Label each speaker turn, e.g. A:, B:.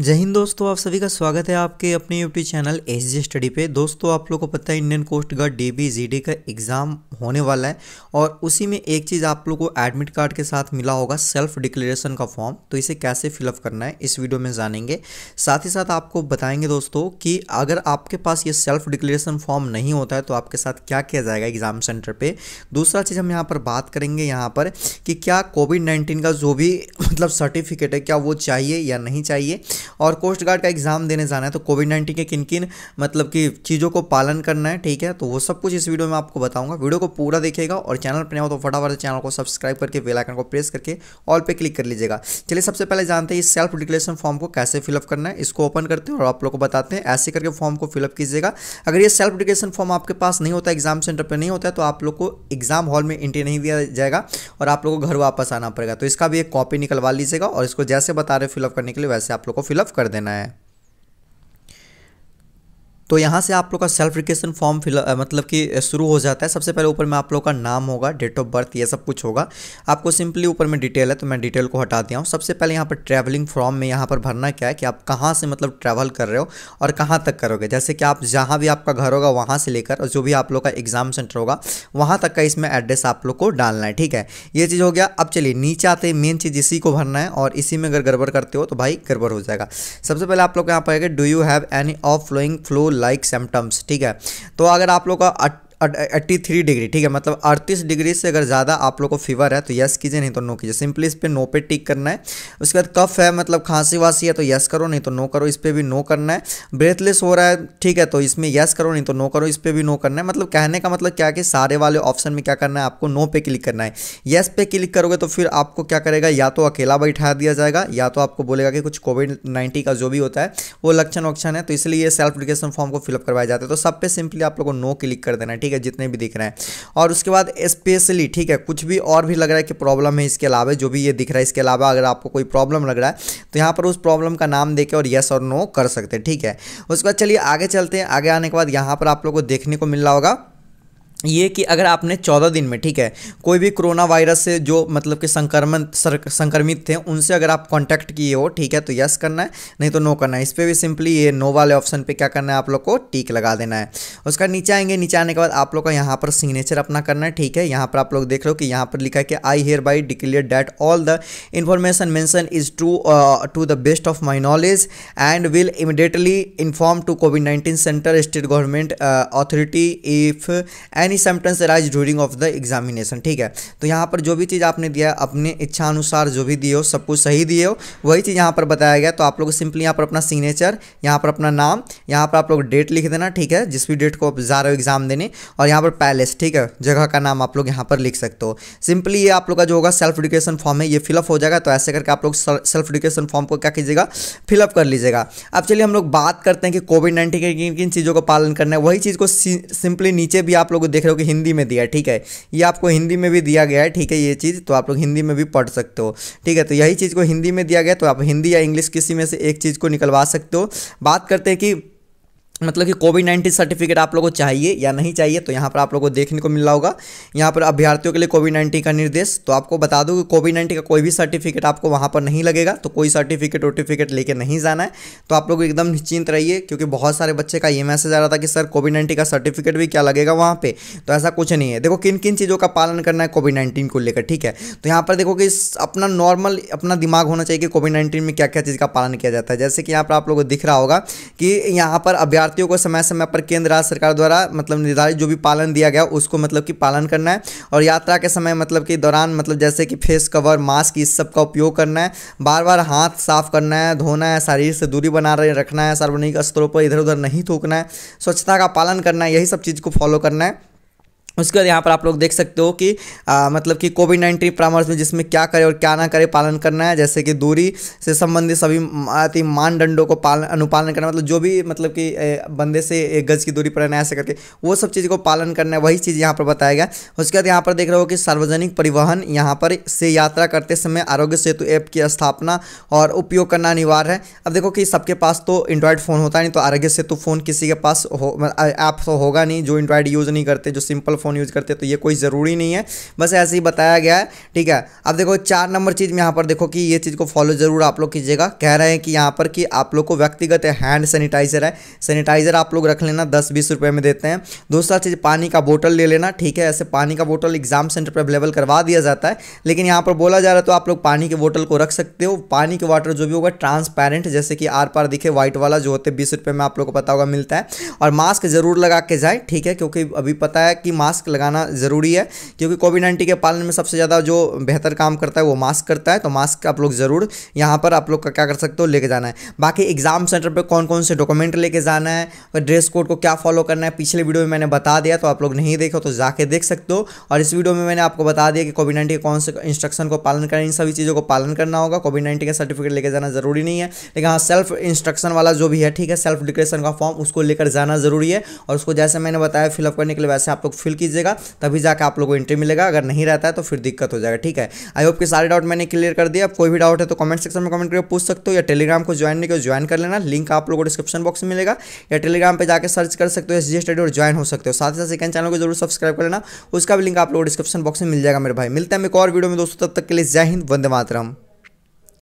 A: जय हिंद दोस्तों आप सभी का स्वागत है आपके अपने YouTube channel S G study पे दोस्तों आप लोगों को पता है Indian coast guard D B G D का एग्ज़ाम होने वाला है और उसी में एक चीज़ आप लोगों को एडमिट कार्ड के साथ मिला होगा सेल्फ डिक्लेरेशन का फॉर्म तो इसे कैसे फिलअप करना है इस वीडियो में जानेंगे साथ ही साथ आपको बताएंगे दोस्तों कि अगर आपके पास ये सेल्फ डिक्लेरेशन फॉर्म नहीं होता है तो आपके साथ क्या किया जाएगा एग्ज़ाम सेंटर पर दूसरा चीज़ हम यहाँ पर बात करेंगे यहाँ पर कि क्या कोविड नाइन्टीन का जो भी मतलब सर्टिफिकेट है क्या वो चाहिए या नहीं चाहिए और कोस्ट गार्ड का एग्ज़ाम देने जाना है तो कोविड नाइन्टीन के किन किन मतलब कि चीज़ों को पालन करना है ठीक है तो वो सब कुछ इस वीडियो में आपको बताऊंगा वीडियो को पूरा देखिएगा और चैनल पर हो तो फटाफट चैनल को सब्सक्राइब करके बेलाइकन को प्रेस करके ऑल पे क्लिक कर लीजिएगा चलिए सबसे पहले जानते हैं इस सेल्फ डिक्लेरेशन फॉर्म को कैसे फिलअप करना है इसको ओपन करते हैं और आप लोग को बताते हैं ऐसे करके फॉर्म को फिलअप कीजिएगा अगर ये सेल्फ डिक्लेरेशन फॉर्म आपके पास नहीं होता एग्जाम सेंटर पर नहीं होता है तो आप लोग को एग्जाम हॉल में एंट्री नहीं दिया जाएगा और आप लोग को घर वापस आना पड़ेगा तो इसका भी एक कॉपी निकलवा लीजिएगा और इसको जैसे बता रहे फिलअप करने के लिए वैसे आप लोग को फिल फिलअप कर देना है तो यहाँ से आप लोग का सेल्फ रिकेशन फॉर्म फिल मतलब कि शुरू हो जाता है सबसे पहले ऊपर में आप लोग का नाम होगा डेट ऑफ बर्थ ये सब कुछ होगा आपको सिंपली ऊपर में डिटेल है तो मैं डिटेल को हटा दिया हूँ सबसे पहले यहाँ पर ट्रैवलिंग फॉर्म में यहाँ पर भरना क्या है कि आप कहाँ से मतलब ट्रैवल कर रहे हो और कहाँ तक करोगे जैसे कि आप जहाँ भी आपका घर होगा वहाँ से लेकर और जो भी आप लोग का एग्जाम सेंटर होगा वहाँ तक का इसमें एड्रेस आप लोग को डालना है ठीक है ये चीज़ हो गया अब चलिए नीचे आते मेन चीज़ इसी को भरना है और इसी में अगर गड़बड़ करते हो तो भाई गड़बड़ हो जाएगा सबसे पहले आप लोग यहाँ पर do you have any of flowing flow like symptoms ठीक है तो अगर आप लोग का एट्टी थ्री डिग्री ठीक है मतलब अड़तीस डिग्री से अगर ज़्यादा आप लोग को फीवर है तो यस कीजिए नहीं तो नो कीजिए सिंपली इस पर नो पे टिक करना है उसके बाद कफ है मतलब खांसी वासी है तो यस करो नहीं तो नो करो इस पर भी नो करना है ब्रेथलेस हो रहा है ठीक है तो इसमें यस करो नहीं तो नो करो इस पर भी नो करना है मतलब कहने का मतलब क्या कि सारे वाले ऑप्शन में क्या करना है आपको नो पे क्लिक करना है यस पे क्लिक करोगे तो फिर आपको क्या करेगा या तो अकेला बैठा दिया जाएगा या तो आपको बोलेगा कि कुछ कोविड नाइन्टीन का जो भी होता है वो लक्षण वक्षण है तो इसलिए सेल्फ एप्लीकेशन फॉर्म को फिलअप करवाया जाता है तो सब पे सिंपली आप लोग को नो क्लिक कर देना है ठीक है जितने भी दिख रहे हैं और उसके बाद स्पेशली ठीक है कुछ भी और भी लग रहा है कि प्रॉब्लम है इसके अलावा जो भी ये दिख रहा है इसके अलावा अगर आपको कोई प्रॉब्लम लग रहा है तो यहाँ पर उस प्रॉब्लम का नाम देके और येस और नो कर सकते हैं ठीक है उसके बाद चलिए आगे चलते हैं आगे आने के बाद यहाँ पर आप लोग को देखने को मिल रहा होगा ये कि अगर आपने चौदह दिन में ठीक है कोई भी कोरोना वायरस से जो मतलब कि संक्रमण संक्रमित थे उनसे अगर आप कांटेक्ट किए हो ठीक है तो यस करना है नहीं तो नो करना है इस पर भी सिंपली ये नो वाले ऑप्शन पे क्या करना है आप लोग को टीक लगा देना है उसका नीचे आएंगे नीचे आने के बाद आप लोग का यहाँ पर सिग्नेचर अपना करना है ठीक है यहाँ पर आप लोग देख लो कि यहाँ पर लिखा है कि I hereby declare that all the information mentioned is true to the best of my knowledge and will immediately inform to COVID nineteen centre state government authority if and any symptoms arise during of the examination ठीक है तो यहाँ पर जो भी चीज़ आपने दिया अपने इच्छा अनुसार जो भी दिए हो सब कुछ सही दिए हो वही चीज़ यहाँ पर बताया गया तो आप लोग सिंपली यहाँ पर अपना सिग्नेचर यहाँ पर अपना नाम यहाँ पर आप लोग डेट लिख देना ठीक है जिस भी डेट को आप जा रहे हो एग्ज़ाम देने और यहाँ पर पैलेस ठीक है जगह का नाम आप लोग यहाँ पर लिख सकते हो सिंपली ये आप लोग का जो होगा सेल्फ एडुकेशन फॉर्म है ये फिलअप हो जाएगा तो ऐसे करके आप लोग सेल्फ एडुकेशन फॉर्म को क्या कीजिएगा फिलअप कर लीजिएगा अब चलिए हम लोग बात करते हैं कि कोविड नाइन्टीन के किन किन चीज़ों का पालन करना है वही चीज़ को सिंपली नीचे भी आप लोग देख रहे हो कि हिंदी में दिया है ठीक है ये आपको हिंदी में भी दिया गया है ठीक है ये चीज़ तो आप लोग हिंदी में भी पढ़ सकते हो ठीक है तो यही चीज़ को हिंदी में दिया गया तो आप हिंदी या इंग्लिश किसी में से एक चीज़ को निकलवा सकते हो बात करते हैं कि मतलब कि कोविड नाइन्टीन सर्टिफिकेट आप लोगों को चाहिए या नहीं चाहिए तो यहाँ पर आप लोगों को देखने को मिल रहा होगा यहाँ पर अभ्यर्थियों के लिए कोविड नाइन्टीन का निर्देश तो आपको बता दूँ कि कोविड नाइन्टीन का कोई भी सर्टिफिकेट आपको वहाँ पर नहीं लगेगा तो कोई सर्टिफिकेट वर्टिफिकेट लेके नहीं जाना है तो आप लोग एकदम निश्चिंत रहिए क्योंकि बहुत सारे बच्चे का ये मैसेज आ रहा था कि सर कोविड नाइन्टीन का सर्टिफिकेट भी क्या लगेगा वहाँ पर तो ऐसा कुछ नहीं है देखो किन किन चीज़ों का पालन करना है कोविड नाइन्टीन को लेकर ठीक है तो यहाँ पर देखो कि अपना नॉर्मल अपना दिमाग होना चाहिए कि कोविड नाइन्टीन में क्या क्या चीज़ का पालन किया जाता है जैसे कि यहाँ पर आप लोगों को दिख रहा होगा कि यहाँ पर अभ्यार्थी विद्यार्थियों को समय समय पर केंद्र राज्य सरकार द्वारा मतलब निर्धारित जो भी पालन दिया गया उसको मतलब कि पालन करना है और यात्रा के समय मतलब कि दौरान मतलब जैसे कि फेस कवर मास्क इस सब का उपयोग करना है बार बार हाथ साफ करना है धोना है शरीर से दूरी बना रखना है सार्वजनिक स्तरों पर इधर उधर नहीं थूकना है स्वच्छता का पालन करना है यही सब चीज़ को फॉलो करना है उसके बाद यहाँ पर आप लोग देख सकते हो कि आ, मतलब कि कोविड नाइन्टीन परामर्श में जिसमें क्या करें और क्या ना करें पालन करना है जैसे कि दूरी से संबंधित सभी अति मानदंडों को पालन अनुपालन करना मतलब जो भी मतलब कि बंदे से एक गज की दूरी पर रहना ऐसे करके वो सब चीज़ को पालन करना है वही चीज़ यहाँ पर बताया गया उसके बाद यहाँ पर देख रहे हो कि सार्वजनिक परिवहन यहाँ पर से यात्रा करते समय आरोग्य सेतु ऐप की स्थापना और उपयोग करना अनिवार्य है अब देखो कि सबके पास तो एंड्रॉयड फ़ोन होता नहीं तो आरोग्य सेतु फ़ोन किसी के पास हो ऐप तो होगा नहीं जो एंड्रॉयड यूज़ नहीं करते जो सिंपल फ़ोन यूज़ करते हैं तो ये कोई ज़रूरी नहीं है बस ऐसे ही बताया गया है ठीक है अब देखो चार नंबर चीज़ में यहाँ पर देखो कि ये चीज़ को फॉलो ज़रूर आप लोग कीजिएगा कह रहे हैं कि यहाँ पर कि आप लोग को व्यक्तिगत हैंड सैनिटाइज़र है सैनिटाइज़र आप लोग रख लेना दस बीस रुपये में देते हैं दूसरा चीज़ पानी का बोटल ले लेना ठीक है ऐसे पानी का बोटल एग्जाम सेंटर पर अवेलेबल करवा दिया जाता है लेकिन यहाँ पर बोला जा रहा है तो आप लोग पानी के बोटल को रख सकते हो पानी के वाटर जो भी होगा ट्रांसपेरेंट जैसे कि आर पार दिखे व्हाइट वाला जो होते हैं बीस रुपये में आप लोग को पता होगा मिलता है और मास्क ज़रूर लगा के जाए ठीक है क्योंकि अभी पता है कि मास्क मास्क लगाना ज़रूरी है क्योंकि कोविड नाइन्टीन के पालन में सबसे ज़्यादा जो बेहतर काम करता है वो मास्क करता है तो मास्क आप लोग ज़रूर यहाँ पर आप लोग का क्या कर सकते हो लेके जाना है बाकी एग्ज़ाम सेंटर पर कौन कौन से डॉक्यूमेंट लेके जाना है ड्रेस कोड को क्या फॉलो करना है पिछले वीडियो में मैंने बता दिया तो आप लोग नहीं देखो तो जाके देख सकते हो और इस वीडियो में मैंने आपको बता दिया कि कोविड नाइन्टीन के कौन से इंस्ट्रक्शन को पालन करें इन सभी चीज़ों को पालन करना होगा कोविड नाइन्टीन का सर्टिफिकेट लेके जाना ज़रूरी नहीं है लेकिन हाँ सेल्फ इंस्ट्रक्शन वाला जो भी है ठीक है सेल्फ डिक्लेरेशन का फॉर्म उसको लेकर जाना ज़रूरी है और उसको जैसे मैंने बताया फिलअप करने के लिए वैसे आप लोग फिल की कीजिएगा तभी जाकर आप लोगों को इंट्री मिलेगा अगर नहीं रहता है तो फिर दिक्कत हो जाएगा ठीक है आई होप के सारे डाउट मैंने क्लियर कर दिया कोई भी डाउट है तो कमेंट सेक्शन में कमेंट करके पूछ सकते हो या टेलीग्राम को ज्वाइन नहीं करो तो ज्वाइन कर लेना लिंक आप लोगों को डिस्क्रिप्शन बॉक्स में मिलेगा या टेलीग्राम पर जाकर सर्च कर सकते हो एस जी स्टडी और ज्वाइन हो सकते हो साथ ही साथ सेकंड चैनल को जरूर सब्सक्राइब कर लेना उसका भी लिंक आप को डिस्क्रिप्शन बॉक्स में मिल जाएगा मेरे भाई मिलता है एक और वीडियो में दोस्तों तब तक के लिए जय हिंद वंदे मातरम